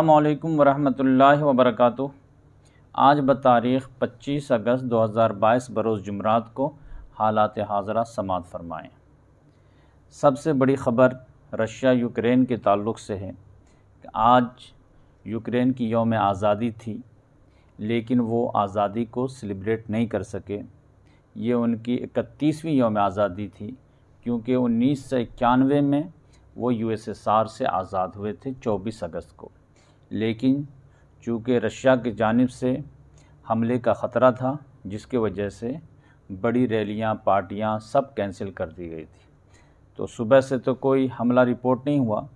अल्लाम वरहमल वबरक आज बतारीख़ पच्चीस अगस्त 2022 बरोज़ जुमरात को हालात हाजरा समात फरमाएँ सबसे बड़ी ख़बर रशिया यूक्रेन के ताल्लुक से है कि आज यूक्रेन की योम आज़ादी थी लेकिन वो आज़ादी को सेलिब्रेट नहीं कर सके ये उनकी इकतीसवीं योम आज़ादी थी क्योंकि उन्नीस सौ इक्यानवे में वो यूएसएसआर से आज़ाद हुए थे 24 अगस्त को लेकिन चूँकि रशिया की जानब से हमले का ख़तरा था जिसके वजह से बड़ी रैलियां पार्टियां सब कैंसिल कर दी गई थी तो सुबह से तो कोई हमला रिपोर्ट नहीं हुआ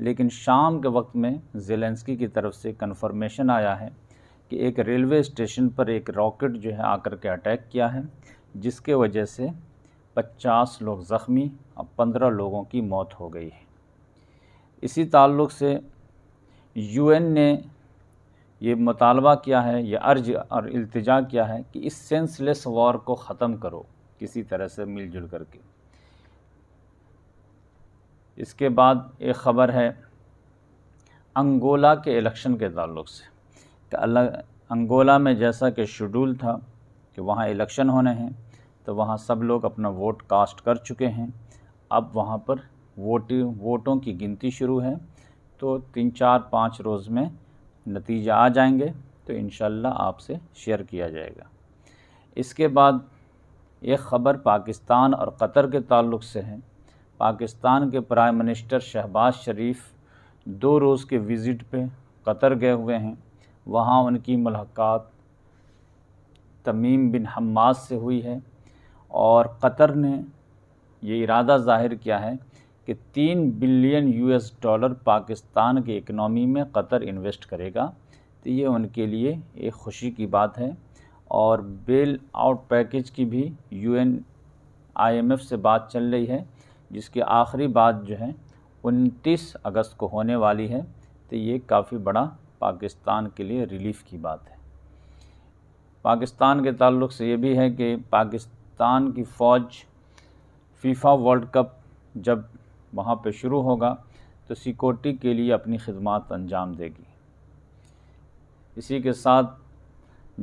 लेकिन शाम के वक्त में जेलेंस्की की तरफ से कन्फर्मेशन आया है कि एक रेलवे स्टेशन पर एक रॉकेट जो है आकर के अटैक किया है जिसके वजह से 50 लोग ज़ख्मी और 15 लोगों की मौत हो गई है इसी ताल्लुक़ से यूएन ने ये मुतालबा किया है या अर्ज और अल्तजा किया है कि इस सेंसलेस वॉर को ख़त्म करो किसी तरह से मिलजुल करके इसके बाद एक ख़बर है अंगोला के इलेक्शन के ताल्लुक से कि अलग अंगोला में जैसा कि शेड्यूल था कि वहाँ इलेक्शन होने हैं तो वहाँ सब लोग अपना वोट कास्ट कर चुके हैं अब वहाँ पर वोट वोटों की गिनती शुरू है तो तीन चार पाँच रोज़ में नतीजा आ जाएंगे तो इन आपसे शेयर किया जाएगा इसके बाद एक ख़बर पाकिस्तान और कतर के ताल्लुक से है पाकिस्तान के प्राइम मिनिस्टर शहबाज शरीफ दो रोज़ के विज़िट पे कतर गए हुए हैं वहाँ उनकी मुलाकात तमीम बिन हम्मास से हुई है और कतर ने ये इरादा ज़ाहिर किया है कि तीन बिलियन यूएस डॉलर पाकिस्तान के इकनॉमी में कतर इन्वेस्ट करेगा तो ये उनके लिए एक खुशी की बात है और बेल आउट पैकेज की भी यूएन आईएमएफ से बात चल रही है जिसकी आखिरी बात जो है 29 अगस्त को होने वाली है तो ये काफ़ी बड़ा पाकिस्तान के लिए रिलीफ की बात है पाकिस्तान के ताल्लुक से ये भी है कि पाकिस्तान की फ़ौज फीफा वर्ल्ड कप जब वहाँ पर शुरू होगा तो सिक्योरिटी के लिए अपनी खदमात अंजाम देगी इसी के साथ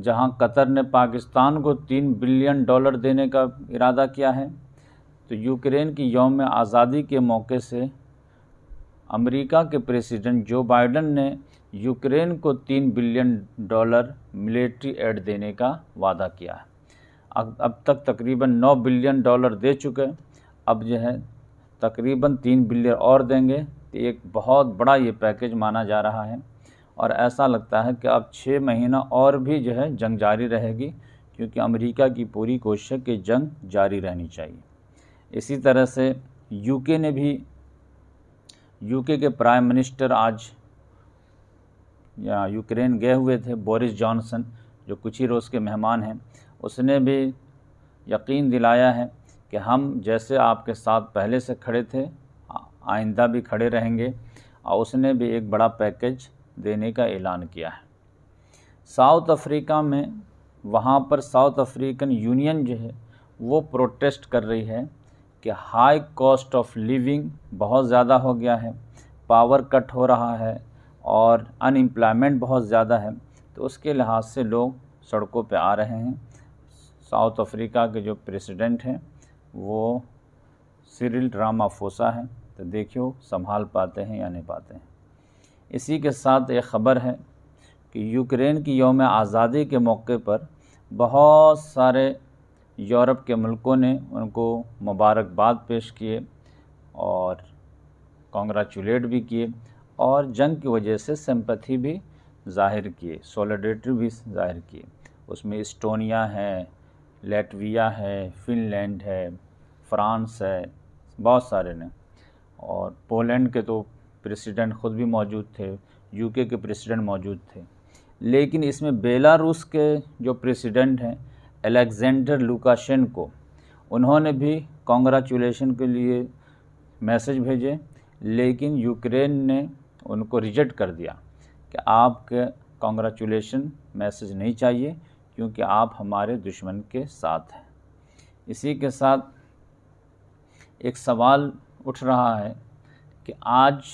जहाँ कतर ने पाकिस्तान को तीन बिलियन डॉलर देने का इरादा किया है तो यूक्रेन की योम आज़ादी के मौके से अमेरिका के प्रेसिडेंट जो बाइडन ने यूक्रेन को तीन बिलियन डॉलर मिलिट्री एड देने का वादा किया है अब अब तक तकरीबन नौ बिलियन डॉलर दे चुके अब जो है तकरीबन तीन बिलियन और देंगे तो एक बहुत बड़ा ये पैकेज माना जा रहा है और ऐसा लगता है कि अब छः महीना और भी जो है जंग जारी रहेगी क्योंकि अमेरिका की पूरी कोशिश है कि जंग जारी रहनी चाहिए इसी तरह से यूके ने भी यूके के प्राइम मिनिस्टर आज या यूक्रेन गए हुए थे बोरिस जॉनसन जो कुछ ही रोज़ के मेहमान हैं उसने भी यकीन दिलाया है कि हम जैसे आपके साथ पहले से खड़े थे आइंदा भी खड़े रहेंगे और उसने भी एक बड़ा पैकेज देने का ऐलान किया है साउथ अफ्रीका में वहाँ पर साउथ अफ्रीकन यूनियन जो है वो प्रोटेस्ट कर रही है कि हाई कॉस्ट ऑफ लिविंग बहुत ज़्यादा हो गया है पावर कट हो रहा है और अनएम्प्लॉयमेंट बहुत ज़्यादा है तो उसके लिहाज से लोग सड़कों पर आ रहे हैं साउथ अफ्रीका के जो प्रेसिडेंट हैं वो सिरिल फोसा है तो देखियो संभाल पाते हैं या नहीं पाते हैं इसी के साथ एक ख़बर है कि यूक्रेन की योम आज़ादी के मौके पर बहुत सारे यूरोप के मुल्कों ने उनको मुबारकबाद पेश किए और कॉन्ग्रेचुलेट भी किए और जंग की वजह से सिंपथी भी ज़ाहिर किए सोलिडेटरी भी ज़ाहिर किए उसमें इस्टोनिया है लेटविया है फिनलैंड है फ्रांस है बहुत सारे ने और पोलैंड के तो प्रेसिडेंट ख़ुद भी मौजूद थे यूके के प्रेसिडेंट मौजूद थे लेकिन इसमें बेलारूस के जो प्रेसिडेंट हैं अलेक्जेंडर लुकाशन को उन्होंने भी कॉन्ग्रेचुलेशन के लिए मैसेज भेजे लेकिन यूक्रेन ने उनको रिजेक्ट कर दिया कि आपके कॉन्ग्रेचुलेशन मैसेज नहीं चाहिए क्योंकि आप हमारे दुश्मन के साथ हैं इसी के साथ एक सवाल उठ रहा है कि आज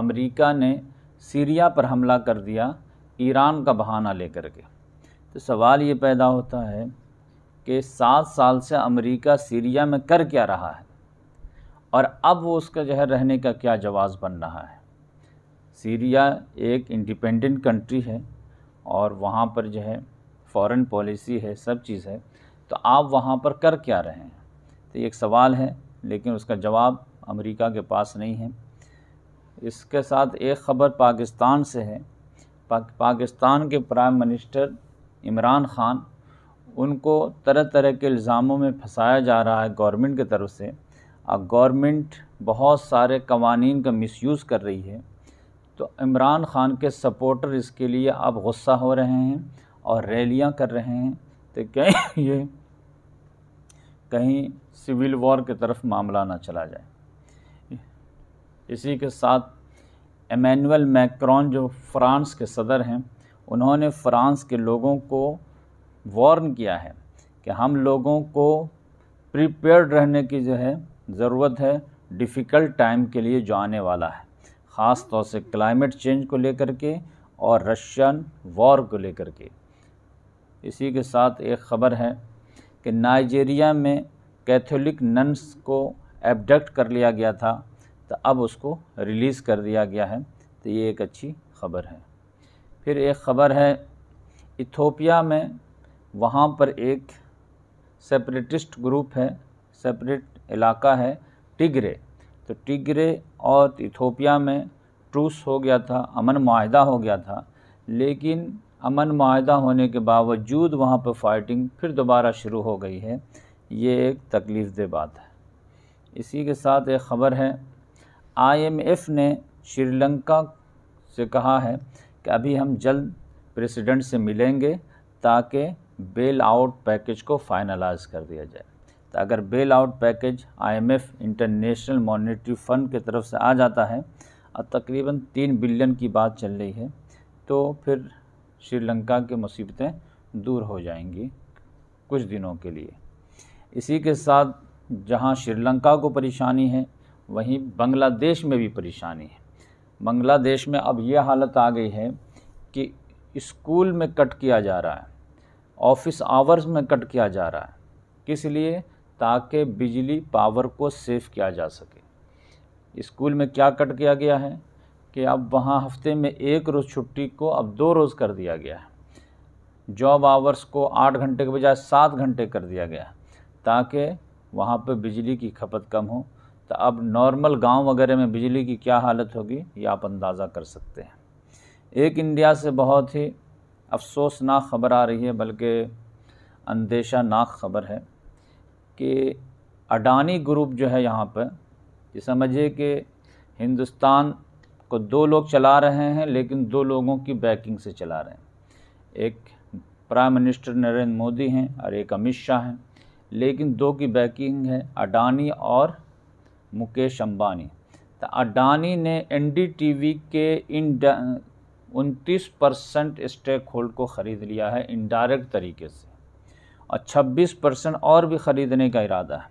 अमेरिका ने सीरिया पर हमला कर दिया ईरान का बहाना लेकर के तो सवाल ये पैदा होता है कि सात साल से अमेरिका सीरिया में कर क्या रहा है और अब वो उसका जो है रहने का क्या जवाब बन रहा है सीरिया एक इंडिपेंडेंट कंट्री है और वहाँ पर जो है फॉरेन पॉलिसी है सब चीज़ है तो आप वहाँ पर कर क्या रहे हैं तो एक सवाल है लेकिन उसका जवाब अमेरिका के पास नहीं है इसके साथ एक ख़बर पाकिस्तान से है पा, पाकिस्तान के प्राइम मिनिस्टर इमरान ख़ान उनको तरह तरह के इल्ज़ामों में फंसाया जा रहा है गवर्नमेंट की तरफ से और गवर्नमेंट बहुत सारे कवानीन का मिसयूज़ कर रही है तो इमरान ख़ान के सपोर्टर इसके लिए अब गुस्सा हो रहे हैं और रैलियां कर रहे हैं तो क्या ये कहीं सिविल वॉर की तरफ मामला ना चला जाए इसी के साथ एमैनुअल मैक्रॉन जो फ्रांस के सदर हैं उन्होंने फ्रांस के लोगों को वार्न किया है कि हम लोगों को प्रिपेयर्ड रहने की जो है ज़रूरत है डिफ़िकल्ट टाइम के लिए जो आने वाला है ख़ास तौर से क्लाइमेट चेंज को लेकर के और रशियन वॉर को लेकर के इसी के साथ एक ख़बर है कि नाइजीरिया में कैथोलिक नन्स को एबडक्ट कर लिया गया था तो अब उसको रिलीज़ कर दिया गया है तो ये एक अच्छी खबर है फिर एक ख़बर है इथोपिया में वहाँ पर एक सेपरेटिस्ट ग्रुप है सेपरेट इलाका है टिगरे तो टिगरे और इथोपिया में ट्रूस हो गया था अमन माहदा हो गया था लेकिन अमन माहा होने के बावजूद वहाँ पर फाइटिंग फिर दोबारा शुरू हो गई है ये एक तकलीफ़ दह बात है इसी के साथ एक ख़बर है आईएमएफ ने श्रीलंका से कहा है कि अभी हम जल्द प्रेसिडेंट से मिलेंगे ताकि बेल आउट पैकेज को फाइनलाइज कर दिया जाए तो अगर bail out package IMF international monetary fund की तरफ से आ जाता है और तकरीबन तीन बिलियन की बात चल रही है तो फिर श्रीलंका की मुसीबतें दूर हो जाएंगी कुछ दिनों के लिए इसी के साथ जहां श्रीलंका को परेशानी है वहीं बांग्लादेश में भी परेशानी है बांग्लादेश में अब यह हालत आ गई है कि स्कूल में कट किया जा रहा है ऑफिस आवर्स में कट किया जा रहा है किस लिए ताकि बिजली पावर को सेफ़ किया जा सके स्कूल में क्या कट किया गया है कि अब वहाँ हफ़्ते में एक रोज़ छुट्टी को अब दो रोज़ कर दिया गया है जॉब आवर्स को आठ घंटे के बजाय सात घंटे कर दिया गया है ताकि वहाँ पर बिजली की खपत कम हो तो अब नॉर्मल गांव वगैरह में बिजली की क्या हालत होगी ये आप अंदाज़ा कर सकते हैं एक इंडिया से बहुत ही अफसोसनाक ख़बर आ रही है बल्कि अंदेशानाक ख़बर है कि अडानी ग्रुप जो है यहाँ पर ये समझिए कि हिंदुस्तान को दो लोग चला रहे हैं लेकिन दो लोगों की बैकिंग से चला रहे हैं एक प्राइम मिनिस्टर नरेंद्र मोदी हैं और एक अमित शाह हैं लेकिन दो की बैकिंग है अडानी और मुकेश अंबानी तो अडानी ने एन के इन उनतीस परसेंट स्टेक होल्ड को ख़रीद लिया है इनडायरेक्ट तरीके से और 26 परसेंट और भी ख़रीदने का इरादा है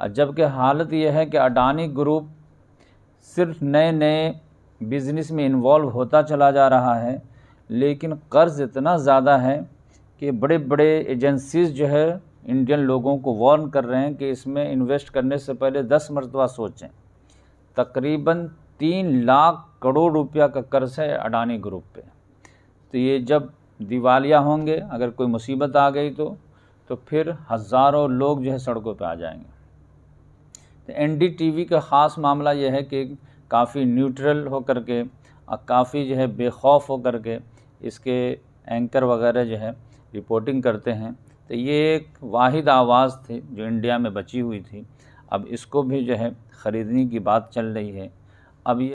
और जबकि हालत यह है कि अडानी ग्रुप सिर्फ नए नए बिज़नेस में इन्वॉल्व होता चला जा रहा है लेकिन कर्ज़ इतना ज़्यादा है कि बड़े बड़े एजेंसीज़ जो है इंडियन लोगों को वार्न कर रहे हैं कि इसमें इन्वेस्ट करने से पहले दस मरतबा सोचें तकरीबन तीन लाख करोड़ रुपया का कर्ज़ है अडानी ग्रुप पे तो ये जब दिवालिया होंगे अगर कोई मुसीबत आ गई तो तो फिर हज़ारों लोग जो है सड़कों पे आ जाएंगे तो एनडीटीवी का ख़ास मामला यह है कि काफ़ी न्यूट्रल हो कर के और काफ़ी जो है बेखौफ हो कर के इसके एंकर वगैरह जो है रिपोर्टिंग करते हैं तो ये एक वाहिद आवाज़ थी जो इंडिया में बची हुई थी अब इसको भी जो है ख़रीदने की बात चल रही है अब ये